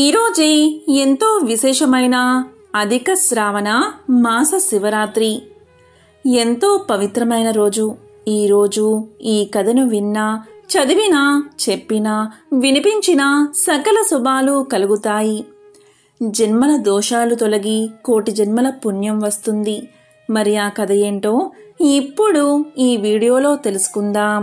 ఈరోజే ఎంతో విశేషమైన అధిక శ్రావణ మాస శివరాత్రి ఎంతో పవిత్రమైన రోజు ఈరోజు ఈ కథను విన్నా చదివినా చెప్పినా వినిపించినా సకల శుభాలు కలుగుతాయి జన్మల దోషాలు తొలగి కోటి జన్మల పుణ్యం వస్తుంది మరి ఆ కథ ఏంటో ఇప్పుడు ఈ వీడియోలో తెలుసుకుందాం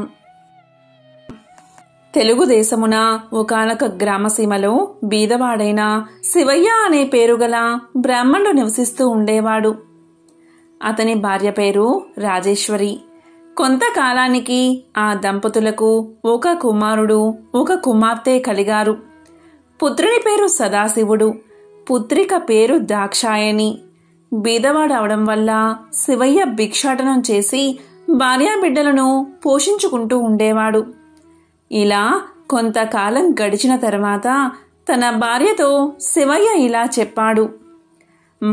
తెలుగుదేశమున ఒకనొక గ్రామసీమలో బీదవాడైన శివయ్య అనే పేరుగల బ్రాహ్మణుడు నివసిస్తూ ఉండేవాడు అతని భార్య పేరు రాజేశ్వరి కొంతకాలానికి ఆ దంపతులకు ఒక కుమారుడు ఒక కుమార్తె కలిగారు పుత్రుని పేరు సదాశివుడు పుత్రిక పేరు దాక్షాయణి బీదవాడవడం వల్ల శివయ్య భిక్షాటనం చేసి భార్యాబిడ్డలను పోషించుకుంటూ ఉండేవాడు ఇలా కొంతకాలం గడిచిన తర్వాత తన భార్యతో శివయ్య ఇలా చెప్పాడు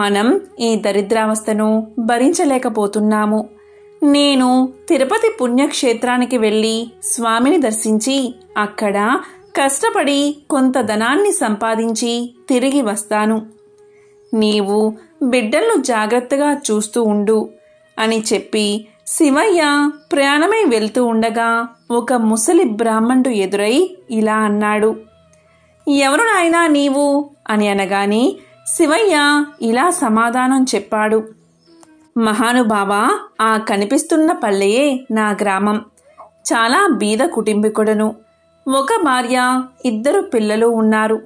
మనం ఈ దరిద్రావస్థను భరించలేకపోతున్నాము నేను తిరుపతి పుణ్యక్షేత్రానికి వెళ్ళి స్వామిని దర్శించి అక్కడ కష్టపడి కొంత ధనాన్ని సంపాదించి తిరిగి వస్తాను నీవు బిడ్డలను జాగ్రత్తగా చూస్తూ ఉండు అని చెప్పి శివయ్య ప్రయాణమై వెళ్తూ ఉండగా ఒక ముసలి బ్రాహ్మణుడు ఎదురై ఇలా అన్నాడు ఎవరు నాయనా నీవు అని అనగానే శివయ్య ఇలా సమాధానం చెప్పాడు మహానుభావా ఆ కనిపిస్తున్న పల్లెయే నా గ్రామం చాలా బీద కుటుంబికుడను ఒక భార్య ఇద్దరు పిల్లలు ఉన్నారు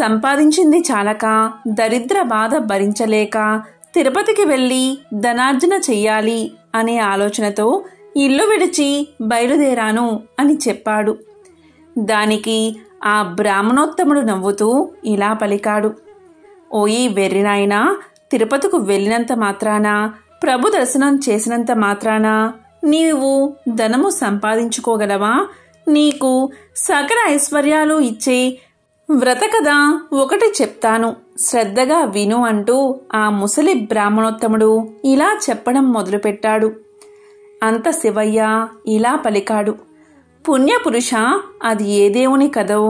సంపాదించింది చాలక దరిద్ర బాధ భరించలేక తిరుపతికి వెళ్ళి ధనార్జన చెయ్యాలి అనే ఆలోచనతో ఇల్లు విడిచి బయలుదేరాను అని చెప్పాడు దానికి ఆ బ్రాహ్మణోత్తముడు నవ్వుతూ ఇలా పలికాడు ఓయి వెర్రినాయనా తిరుపతికు వెళ్ళినంత మాత్రాన ప్రభు దర్శనం చేసినంత మాత్రాన నీవు ధనము సంపాదించుకోగలవా నీకు సకల ఐశ్వర్యాలు ఇచ్చే వ్రత ఒకటి చెప్తాను శ్రద్ధగా విను అంటూ ఆ ముసలి బ్రాహ్మణోత్తముడు ఇలా చెప్పడం మొదలుపెట్టాడు అంత శివయ్య ఇలా పలికాడు పుణ్యపురుష అది ఏ దేవుని కదో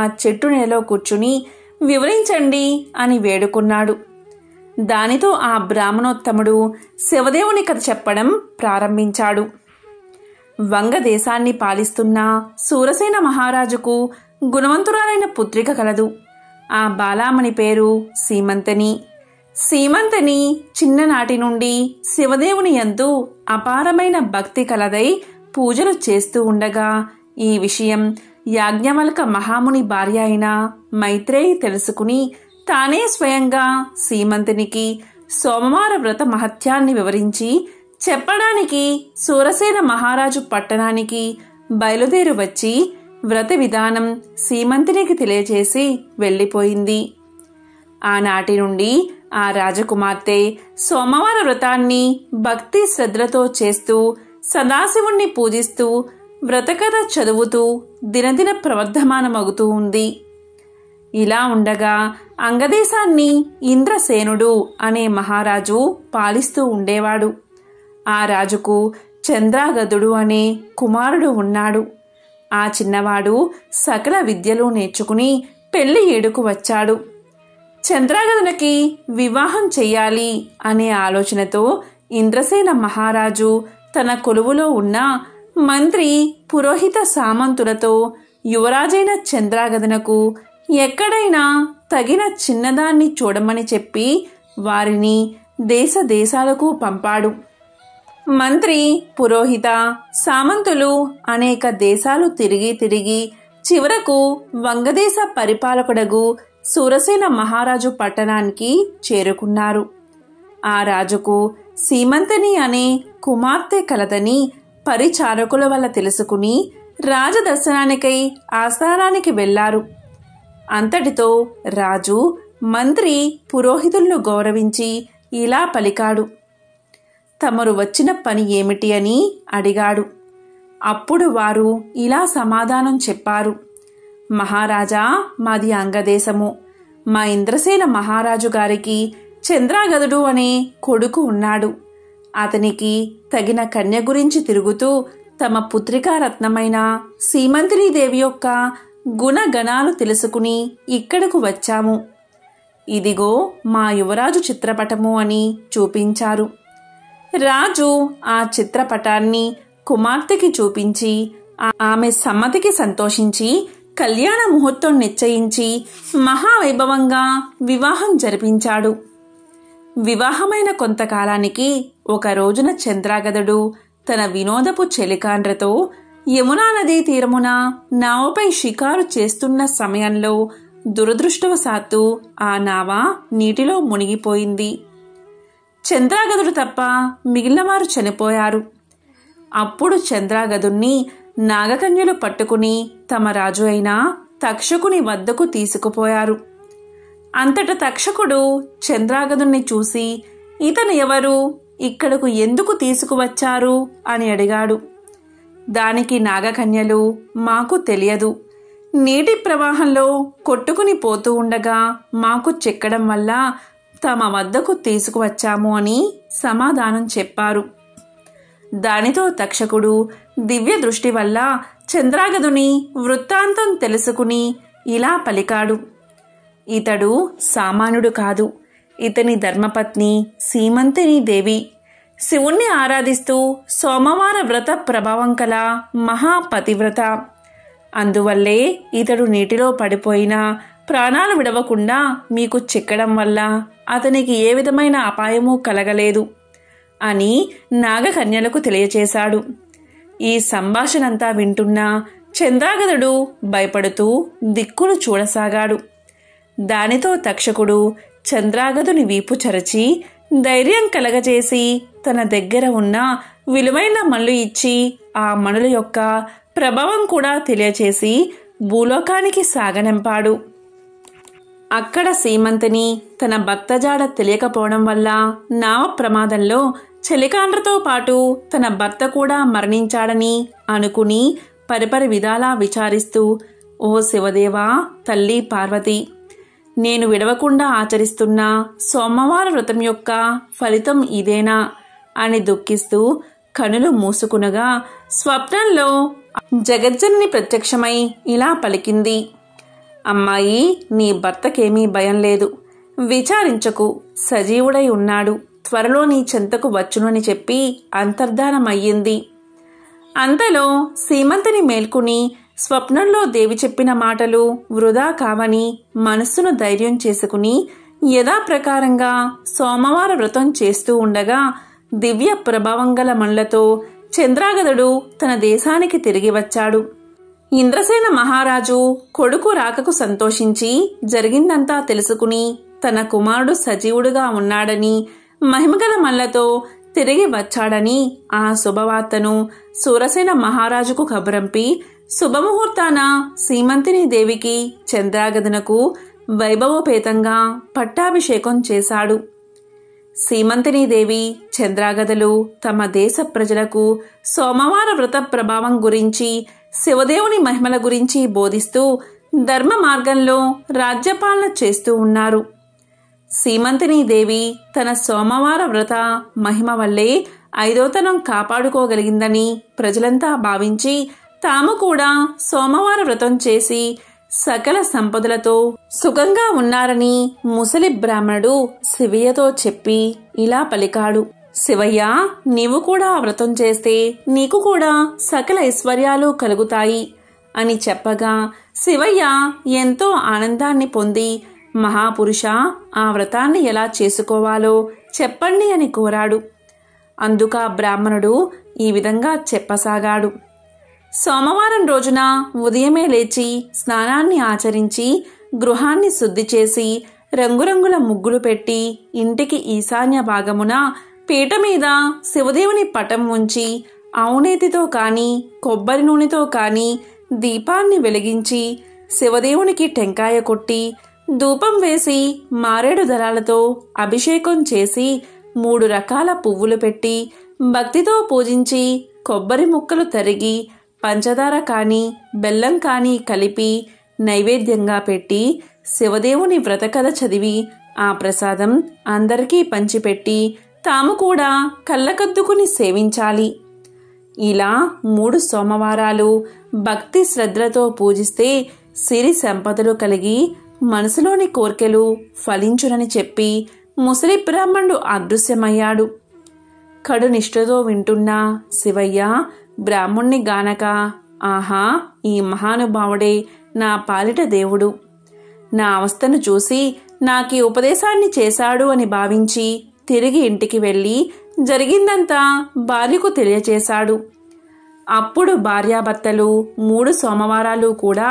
ఆ చెట్టు నెలలో కూర్చుని వివరించండి అని వేడుకున్నాడు దానితో ఆ బ్రాహ్మణోత్తముడు శివదేవుని కథ చెప్పడం ప్రారంభించాడు వంగ దేశాన్ని పాలిస్తున్న సూరసేన మహారాజుకు గుణవంతురాలైన పుత్రిక కలదు ఆ బాలామణి పేరు సీమంతని సీమంతని చిన్ననాటి నుండి శివదేవుని ఎందు అపారమైన భక్తి కలదై పూజలు చేస్తూ ఉండగా ఈ విషయం యాజ్ఞవల్క మహాముని భార్య అయిన మైత్రేయి తెలుసుకుని తానే స్వయంగా సీమంతునికి సోమవార వ్రత మహత్యాన్ని వివరించి చెప్పడానికి సూరసేన మహారాజు పట్టణానికి బయలుదేరి వచ్చి వ్రత విధానం సీమంతునికి తెలియచేసి వెళ్ళిపోయింది ఆనాటి నుండి ఆ రాజకుమార్తె సోమవార వ్రతాన్ని భక్తి శ్రద్ధలతో చేస్తూ సదాశివుణ్ణి పూజిస్తూ వ్రతకథ చదువుతూ దినదిన ప్రవర్ధమానమగుతూ ఉంది ఇలా ఉండగా అంగదేశాన్ని ఇంద్రసేనుడు అనే మహారాజు పాలిస్తూ ఉండేవాడు ఆ రాజుకు చంద్రాగదుడు అనే కుమారుడు ఉన్నాడు ఆ చిన్నవాడు సకల విద్యలు నేర్చుకుని పెళ్లి ఏడుకు వచ్చాడు చంద్రాగదనకి వివాహం చెయ్యాలి అనే ఆలోచనతో ఇంద్రసేన మహారాజు తన కొలువులో ఉన్న మంత్రి పురోహిత సామంతులతో యువరాజైన చంద్రాగదనకు ఎక్కడైనా తగిన చిన్నదాన్ని చూడమని చెప్పి వారిని దేశ దేశాలకు పంపాడు మంత్రి పురోహిత సామంతులు అనేక దేశాలు తిరిగి తిరిగి చివరకు వంగదేశ పరిపాలకుడగు సూరసేన మహారాజు పట్టణానికి చేరుకున్నారు ఆ రాజుకు సీమంతని అనే కుమార్తె కలదని పరిచారకుల వల్ల తెలుసుకుని రాజదర్శనానికై ఆస్థానానికి వెళ్ళారు అంతటితో రాజు మంత్రి పురోహితులను గౌరవించి ఇలా పలికాడు తమరు వచ్చిన పని ఏమిటి అని అడిగాడు అప్పుడు వారు ఇలా సమాధానం చెప్పారు మహారాజా మాది అంగదేశము మా ఇంద్రసేన మహారాజు గారికి చంద్రాగదుడు అనే కొడుకు ఉన్నాడు అతనికి తగిన కన్య గురించి తిరుగుతూ తమ పుత్రికారత్నమైన దేవి యొక్క గుణగణాలు తెలుసుకుని ఇక్కడకు వచ్చాము ఇదిగో మా యువరాజు చిత్రపటము అని చూపించారు రాజు ఆ చిత్రపటాన్ని కుమార్తెకి చూపించి ఆమె సమ్మతికి సంతోషించి కళ్యాణ ముహూర్తం నిశ్చయించి మహావైభవంగా వివాహం జరిపించాడు వివాహమైన కొంతకాలానికి ఒక రోజున చంద్రాగదుడు తన వినోదపు చెలికాండ్రతో యమునా నదీ తీరమున నావపై షికారు చేస్తున్న సమయంలో దురదృష్టవశాత్తు ఆ నావ నీటిలో మునిగిపోయింది చంద్రాగదుడు తప్ప మిగిలినవారు చనిపోయారు అప్పుడు చంద్రాగదుణ్ణి నాగకన్యలు పట్టుకుని తమ రాజు అయిన తక్షకుని వద్దకు తీసుకుపోయారు అంతట తక్షకుడు చంద్రాగదుణ్ణి చూసి ఇతను ఎవరు ఇక్కడకు ఎందుకు తీసుకువచ్చారు అని అడిగాడు దానికి నాగకన్యలు మాకు తెలియదు నీటి ప్రవాహంలో కొట్టుకుని పోతూ ఉండగా మాకు చెక్కడం వల్ల తమ వద్దకు తీసుకువచ్చాము అని సమాధానం చెప్పారు దానితో తక్షకుడు దివ్య దృష్టి వల్ల చంద్రాగదుని వృత్తాంతం తెలుసుకుని ఇలా పలికాడు ఇతడు సామాన్యుడు కాదు ఇతని ధర్మపత్ని సీమంతిని దేవి శివుణ్ణి ఆరాధిస్తూ సోమవార వ్రత ప్రభావం కల మహాపతివ్రత అందువల్లే ఇతడు నీటిలో పడిపోయిన ప్రాణాలు విడవకుండా మీకు చిక్కడం వల్ల అతనికి ఏ విధమైన అపాయము కలగలేదు అని నాగకన్యలకు తెలియచేశాడు ఈ సంభాషణంతా వింటున్న చంద్రాగదుడు భయపడుతూ దిక్కులు చూడసాగాడు దానితో తక్షకుడు చంద్రాగదుని వీపు చరచి ధైర్యం కలగజేసి తన దగ్గర ఉన్న విలువైన మనులు ఇచ్చి ఆ మనుల యొక్క ప్రభావం కూడా తెలియచేసి భూలోకానికి సాగనంపాడు అక్కడ సీమంతిని తన భర్తజాడ తెలియకపోవడం వల్ల నావ ప్రమాదంలో చెలికాండ్రతో పాటు తన భర్త కూడా మరణించాడని అనుకుని పరిపరి విధాలా విచారిస్తూ ఓ శివదేవా తల్లి పార్వతి నేను విడవకుండా ఆచరిస్తున్న సోమవార వ్రతం యొక్క ఫలితం ఇదేనా అని దుఃఖిస్తూ కనులు మూసుకునగా స్వప్నంలో జగజ్జన్ని ప్రత్యక్షమై ఇలా పలికింది అమ్మాయి నీ భర్తకేమీ భయం లేదు విచారించకు సజీవుడై ఉన్నాడు త్వరలో నీ చెంతకు వచ్చునని చెప్పి అంతర్ధానమయ్యింది అంతలో సీమంతని మేల్కొని స్వప్నంలో దేవి చెప్పిన మాటలు వృధా కావని మనస్సును ధైర్యం చేసుకుని యథాప్రకారంగా సోమవార వ్రతం చేస్తూ ఉండగా దివ్య ప్రభావం గల మణులతో చంద్రాగదుడు తన దేశానికి తిరిగి వచ్చాడు ఇంద్రసేన మహారాజు కొడుకు రాకకు సంతోషించి జరిగిందంతా తెలుసుకుని తన కుమారుడు సజీవుడుగా ఉన్నాడని మహిమగల మల్లతో తిరిగి వచ్చాడని ఆ శుభవార్తను సూరసేన మహారాజుకు కబురంపి శుభముహూర్తాన సీమంతిని దేవికి చంద్రాగదనకు వైభవోపేతంగా పట్టాభిషేకం చేశాడు దేవి చంద్రాగదలు తమ దేశ ప్రజలకు సోమవార వ్రత ప్రభావం గురించి శివదేవుని మహిమల గురించి బోధిస్తూ ధర్మ మార్గంలో రాజ్యపాలన చేస్తూ ఉన్నారు సీమంతిని దేవి తన సోమవార వ్రత మహిమ వల్లే ఐదోతనం కాపాడుకోగలిగిందని ప్రజలంతా భావించి తాము కూడా సోమవార వ్రతం చేసి సకల సంపదలతో సుఖంగా ఉన్నారని ముసలి బ్రాహ్మణుడు శివయ్యతో చెప్పి ఇలా పలికాడు శివయ్య నీవు కూడా ఆ వ్రతం చేస్తే నీకు కూడా సకల ఐశ్వర్యాలు కలుగుతాయి అని చెప్పగా శివయ్య ఎంతో ఆనందాన్ని పొంది మహాపురుష ఆ వ్రతాన్ని ఎలా చేసుకోవాలో చెప్పండి అని కోరాడు అందుక బ్రాహ్మణుడు ఈ విధంగా చెప్పసాగాడు సోమవారం రోజున ఉదయమే లేచి స్నానాన్ని ఆచరించి గృహాన్ని శుద్ధి చేసి రంగురంగుల ముగ్గులు పెట్టి ఇంటికి ఈశాన్య భాగమున పీట మీద శివదేవుని పటం ఉంచి అవునేతితో కానీ కొబ్బరి నూనెతో కానీ దీపాన్ని వెలిగించి శివదేవునికి టెంకాయ కొట్టి ధూపం వేసి మారేడు దళాలతో అభిషేకం చేసి మూడు రకాల పువ్వులు పెట్టి భక్తితో పూజించి కొబ్బరి ముక్కలు తరిగి పంచదార కానీ బెల్లం కానీ కలిపి నైవేద్యంగా పెట్టి శివదేవుని వ్రతకథ చదివి ఆ ప్రసాదం అందరికీ పంచిపెట్టి తాము కూడా కళ్ళకద్దుకుని సేవించాలి ఇలా మూడు సోమవారాలు భక్తి శ్రద్ధలతో పూజిస్తే సిరి సంపదలు కలిగి మనసులోని కోర్కెలు ఫలించునని చెప్పి ముసలి బ్రాహ్మణుడు అదృశ్యమయ్యాడు కడు నిష్ఠతో వింటున్నా శివయ్య బ్రాహ్మణ్ణి గానక ఆహా ఈ మహానుభావుడే నా పాలిట దేవుడు నా అవస్థను చూసి నాకు ఉపదేశాన్ని చేశాడు అని భావించి తిరిగి ఇంటికి వెళ్ళి జరిగిందంతా భార్యకు తెలియచేశాడు అప్పుడు భార్యాభర్తలు మూడు సోమవారాలు కూడా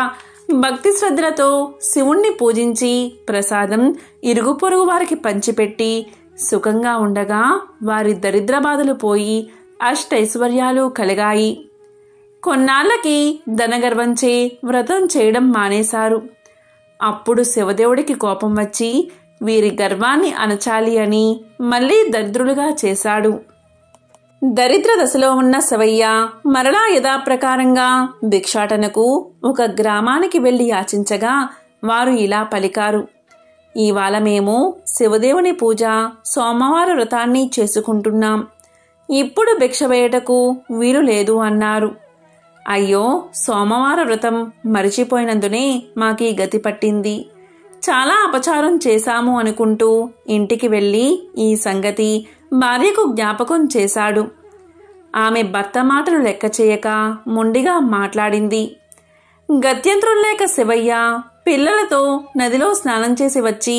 భక్తి శ్రద్ధలతో శివుణ్ణి పూజించి ప్రసాదం ఇరుగు పొరుగు వారికి పంచిపెట్టి సుఖంగా ఉండగా వారి దరిద్ర బాధలు పోయి అష్టైశ్వర్యాలు కలిగాయి కొన్నాళ్ళకి ధనగర్వంచే వ్రతం చేయడం మానేశారు అప్పుడు శివదేవుడికి కోపం వచ్చి వీరి గర్వాన్ని అణచాలి అని మళ్ళీ దరిద్రులుగా చేశాడు దరిద్ర దశలో ఉన్న శవయ్య మరలా యథాప్రకారంగా భిక్షాటనకు ఒక గ్రామానికి వెళ్ళి యాచించగా వారు ఇలా పలికారు ఇవాళ మేము శివదేవుని పూజ సోమవార వ్రతాన్ని చేసుకుంటున్నాం ఇప్పుడు భిక్ష వేయటకు వీలు లేదు అన్నారు అయ్యో సోమవార వ్రతం మరిచిపోయినందునే మాకీ గతి పట్టింది చాలా అపచారం చేశాము అనుకుంటూ ఇంటికి వెళ్ళి ఈ సంగతి భార్యకు జ్ఞాపకం చేశాడు ఆమె భర్త మాటలు లెక్క చేయక మొండిగా మాట్లాడింది గత్యంతరం లేక శివయ్య పిల్లలతో నదిలో స్నానం చేసి వచ్చి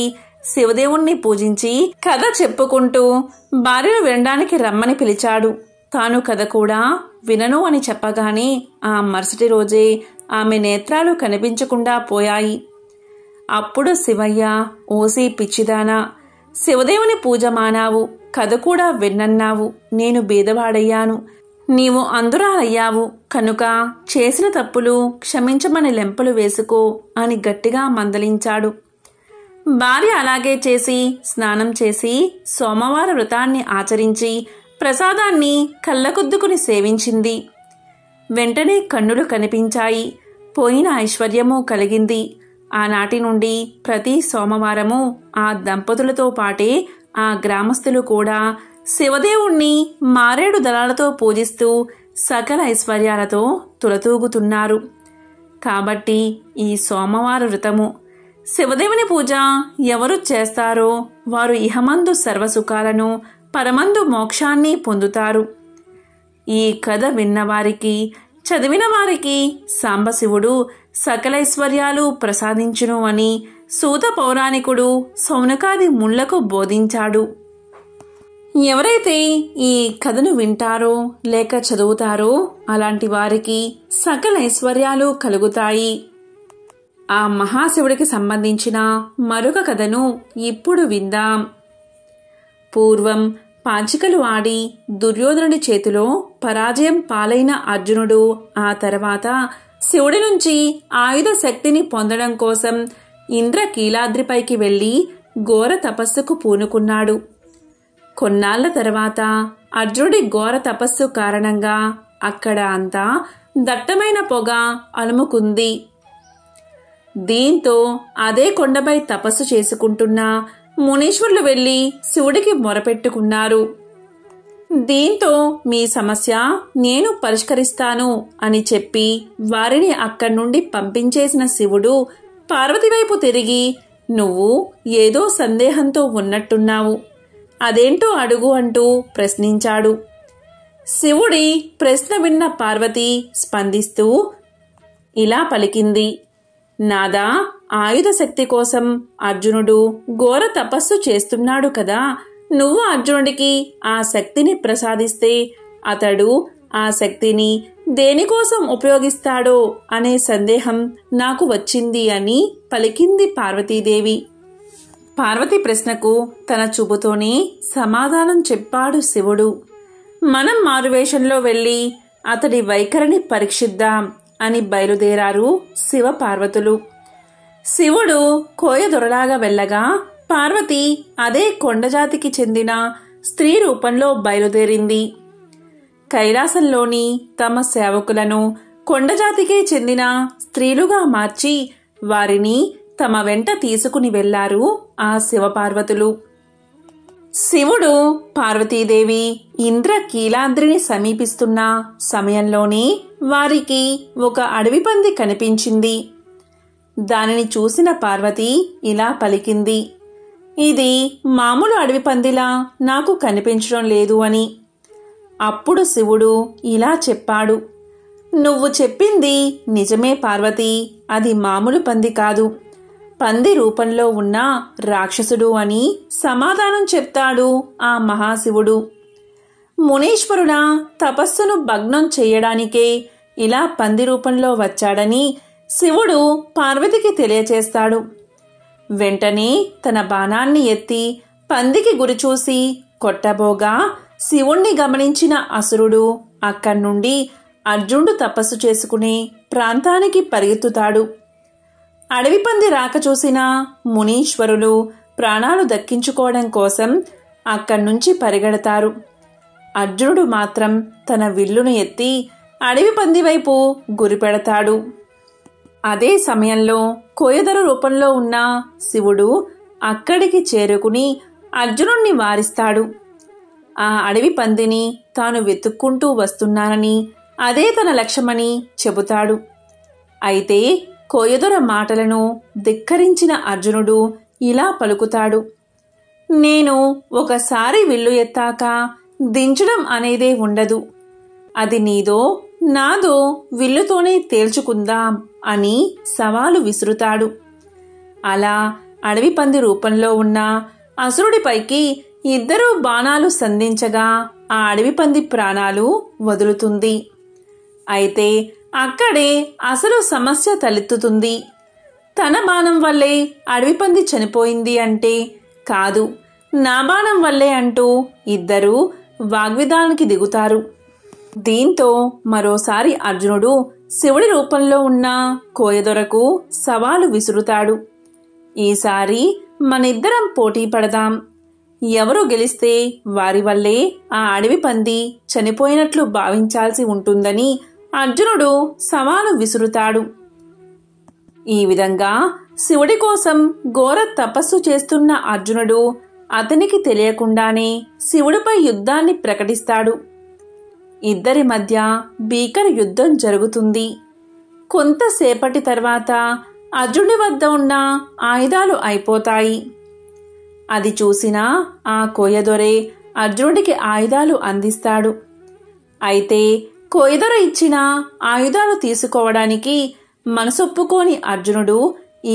శివదేవుణ్ణి పూజించి కథ చెప్పుకుంటూ భార్యను వినడానికి రమ్మని పిలిచాడు తాను కథ కూడా వినను అని చెప్పగానే ఆ మరుసటి రోజే ఆమె నేత్రాలు కనిపించకుండా పోయాయి అప్పుడు శివయ్య ఓసి పిచ్చిదానా శివదేవుని పూజ మానావు కథ కూడా విన్నన్నావు నేను బీదవాడయ్యాను నీవు అందురాలయ్యావు కనుక చేసిన తప్పులు క్షమించమని లెంపలు వేసుకో అని గట్టిగా మందలించాడు భార్య అలాగే చేసి స్నానం చేసి సోమవార వ్రతాన్ని ఆచరించి ప్రసాదాన్ని కళ్ళకొద్దుకుని సేవించింది వెంటనే కన్నులు కనిపించాయి పోయిన ఐశ్వర్యము కలిగింది ఆనాటి నుండి ప్రతి సోమవారము ఆ దంపతులతో పాటే ఆ గ్రామస్తులు కూడా శివదేవుణ్ణి మారేడు దళాలతో పూజిస్తూ సకల ఐశ్వర్యాలతో తులతూగుతున్నారు కాబట్టి ఈ సోమవార వ్రతము శివదేవుని పూజ ఎవరు చేస్తారో వారు ఇహమందు సర్వసుఖాలను పరమందు మోక్షాన్ని పొందుతారు ఈ కథ విన్నవారికి చదివిన వారికి సాంబశివుడు సకలైశ్వర్యాలు ప్రసాదించును అని సూత పౌరాణికుడు సౌనకాది ముళ్లకు బోధించాడు ఎవరైతే ఈ కథను వింటారో లేక చదువుతారో అలాంటి వారికి సకల ఐశ్వర్యాలు కలుగుతాయి ఆ మహాశివుడికి సంబంధించిన మరొక కథను ఇప్పుడు విందాం పూర్వం పాచికలు ఆడి దుర్యోధనుడి చేతిలో పరాజయం పాలైన అర్జునుడు ఆ తర్వాత శివుడి నుంచి ఆయుధ శక్తిని పొందడం కోసం ఇంద్ర కీలాద్రిపైకి వెళ్ళి ఘోర తపస్సుకు పూనుకున్నాడు కొన్నాళ్ల తర్వాత అర్జునుడి ఘోర తపస్సు కారణంగా అక్కడ అంతా దట్టమైన పొగ అలుముకుంది దీంతో అదే కొండపై తపస్సు చేసుకుంటున్న మునీశ్వరులు వెళ్ళి శివుడికి మొరపెట్టుకున్నారు దీంతో మీ సమస్య నేను పరిష్కరిస్తాను అని చెప్పి వారిని అక్కడి నుండి పంపించేసిన శివుడు పార్వతి వైపు తిరిగి నువ్వు ఏదో సందేహంతో ఉన్నట్టున్నావు అదేంటో అడుగు అంటూ ప్రశ్నించాడు శివుడి ప్రశ్న విన్న పార్వతి స్పందిస్తూ ఇలా పలికింది నాదా ఆయుధ శక్తి కోసం అర్జునుడు ఘోర తపస్సు చేస్తున్నాడు కదా నువ్వు అర్జునుడికి ఆ శక్తిని ప్రసాదిస్తే అతడు ఆ శక్తిని దేనికోసం ఉపయోగిస్తాడో అనే సందేహం నాకు వచ్చింది అని పలికింది పార్వతీదేవి పార్వతి ప్రశ్నకు తన చూపుతోనే సమాధానం చెప్పాడు శివుడు మనం మారువేషంలో వెళ్ళి అతడి వైఖరిని పరీక్షిద్దాం అని బయలుదేరారు శివ పార్వతులు శివుడు కోయదొరలాగా వెళ్ళగా పార్వతి అదే కొండజాతికి చెందిన స్త్రీ రూపంలో బయలుదేరింది కైలాసంలోని తమ సేవకులను కొండజాతికే చెందిన స్త్రీలుగా మార్చి వారిని తమ వెంట తీసుకుని వెళ్లారు ఆ శివపార్వతులు శివుడు పార్వతీదేవి ఇంద్ర కీలాద్రిని సమీపిస్తున్న సమయంలోనే వారికి ఒక అడవి పంది కనిపించింది దానిని చూసిన పార్వతి ఇలా పలికింది ఇది మామూలు అడవి పందిలా నాకు కనిపించడం లేదు అని అప్పుడు శివుడు ఇలా చెప్పాడు నువ్వు చెప్పింది నిజమే పార్వతి అది మామూలు పంది కాదు పంది రూపంలో ఉన్న రాక్షసుడు అని సమాధానం చెప్తాడు ఆ మహాశివుడు మునీశ్వరుడా తపస్సును భగ్నం చేయడానికే ఇలా పంది రూపంలో వచ్చాడని శివుడు పార్వతికి తెలియచేస్తాడు వెంటనే తన బాణాన్ని ఎత్తి పందికి గురిచూసి కొట్టబోగా శివుణ్ణి గమనించిన అసురుడు అక్కడి నుండి అర్జునుడు తపస్సు చేసుకుని ప్రాంతానికి పరిగెత్తుతాడు అడవి పంది రాక చూసిన మునీశ్వరులు ప్రాణాలు దక్కించుకోవడం కోసం అక్కడి నుంచి పరిగెడతారు అర్జునుడు మాత్రం తన విల్లును ఎత్తి అడవి పంది వైపు గురిపెడతాడు అదే సమయంలో కోయదరు రూపంలో ఉన్న శివుడు అక్కడికి చేరుకుని అర్జునుణ్ణి వారిస్తాడు ఆ అడవి పందిని తాను వెతుక్కుంటూ వస్తున్నానని అదే తన లక్ష్యమని చెబుతాడు అయితే కోయదొర మాటలను ధిక్కరించిన అర్జునుడు ఇలా పలుకుతాడు నేను ఒకసారి విల్లు ఎత్తాక దించడం అనేదే ఉండదు అది నీదో నాదో విల్లుతోనే తేల్చుకుందాం అని సవాలు విసురుతాడు అలా అడవి పంది రూపంలో ఉన్న అసురుడిపైకి ఇద్దరు బాణాలు సంధించగా ఆ అడవి పంది ప్రాణాలు వదులుతుంది అయితే అక్కడే అసలు సమస్య తలెత్తుతుంది తన బాణం వల్లే అడవి పంది చనిపోయింది అంటే కాదు నా బాణం వల్లే అంటూ ఇద్దరూ వాగ్విదానికి దిగుతారు దీంతో మరోసారి అర్జునుడు శివుడి రూపంలో ఉన్న కోయదొరకు సవాలు విసురుతాడు ఈసారి మనిద్దరం పోటీ పడదాం ఎవరు గెలిస్తే వారి వల్లే ఆ అడవి పంది చనిపోయినట్లు భావించాల్సి ఉంటుందని అర్జునుడు సవాలు విసురుతాడు ఈ విధంగా శివుడి కోసం ఘోర తపస్సు చేస్తున్న అర్జునుడు అతనికి తెలియకుండానే శివుడిపై యుద్ధాన్ని ప్రకటిస్తాడు ఇద్దరి మధ్య భీకర యుద్ధం జరుగుతుంది కొంతసేపటి తర్వాత అర్జుని వద్ద ఉన్న ఆయుధాలు అయిపోతాయి అది చూసినా ఆ కోయదొరే అర్జునుడికి ఆయుధాలు అందిస్తాడు అయితే కోయదొర ఇచ్చిన ఆయుధాలు తీసుకోవడానికి మనసొప్పుకోని అర్జునుడు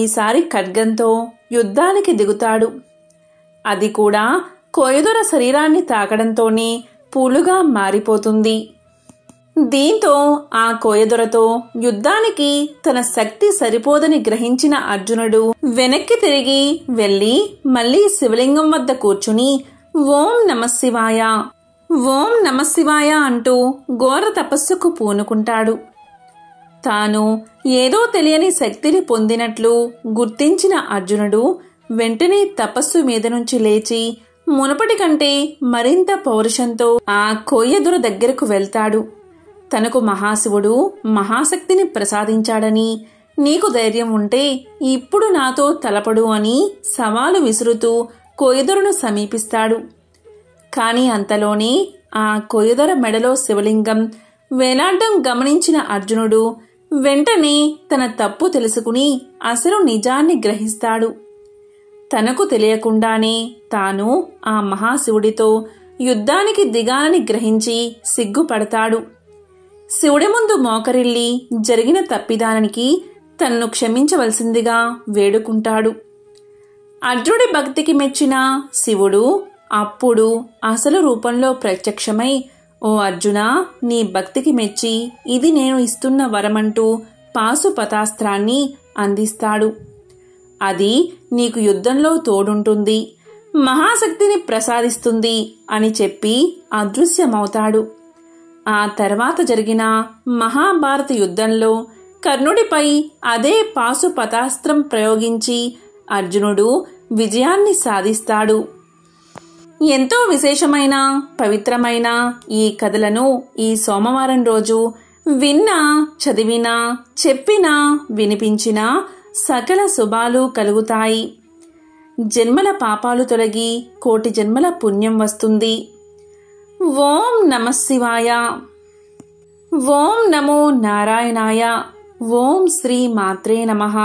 ఈసారి ఖడ్గంతో యుద్ధానికి దిగుతాడు అది కూడా కోయదొర శరీరాన్ని తాకడంతోనే పూలుగా మారిపోతుంది దీంతో ఆ కోయదొరతో యుద్ధానికి తన శక్తి సరిపోదని గ్రహించిన అర్జునుడు వెనక్కి తిరిగి వెళ్ళి మళ్ళీ శివలింగం వద్ద కూర్చుని ఓం నమశివాయ ఓం నమశివాయ అంటూ ఘోర తపస్సుకు పూనుకుంటాడు తాను ఏదో తెలియని శక్తిని పొందినట్లు గుర్తించిన అర్జునుడు వెంటనే తపస్సు మీద నుంచి లేచి మునపటి కంటే మరింత పౌరుషంతో ఆ కోయ్యదుర దగ్గరకు వెళ్తాడు తనకు మహాశివుడు మహాశక్తిని ప్రసాదించాడని నీకు ధైర్యం ఉంటే ఇప్పుడు నాతో తలపడు అని సవాలు విసురుతూ కోయదొరను సమీపిస్తాడు కాని అంతలోనే ఆ కోయదొర మెడలో శివలింగం వేలాడ్డం గమనించిన అర్జునుడు వెంటనే తన తప్పు తెలుసుకుని అసలు నిజాన్ని గ్రహిస్తాడు తనకు తెలియకుండానే తాను ఆ మహాశివుడితో యుద్ధానికి దిగాలని గ్రహించి సిగ్గుపడతాడు శివుడి ముందు మోకరిల్లి జరిగిన తప్పిదానానికి తన్ను క్షమించవలసిందిగా వేడుకుంటాడు అర్జునుడి భక్తికి మెచ్చిన శివుడు అప్పుడు అసలు రూపంలో ప్రత్యక్షమై ఓ అర్జున నీ భక్తికి మెచ్చి ఇది నేను ఇస్తున్న వరమంటూ పాశుపతాస్త్రాన్ని అందిస్తాడు అది నీకు యుద్ధంలో తోడుంటుంది మహాశక్తిని ప్రసాదిస్తుంది అని చెప్పి అదృశ్యమవుతాడు ఆ తర్వాత జరిగిన మహాభారత యుద్ధంలో కర్ణుడిపై అదే పాశుపతాస్త్రం ప్రయోగించి అర్జునుడు విజయాన్ని సాధిస్తాడు ఎంతో విశేషమైన పవిత్రమైన ఈ కథలను ఈ సోమవారం రోజు విన్నా చదివినా చెప్పినా వినిపించినా సకల శుభాలు కలుగుతాయి జన్మల పాపాలు తొలగి కోటి జన్మల పుణ్యం వస్తుంది ఓం నమ శివాయ ఓం నమో నారాయణాయ ఓం శ్రీ మాత్రే నమః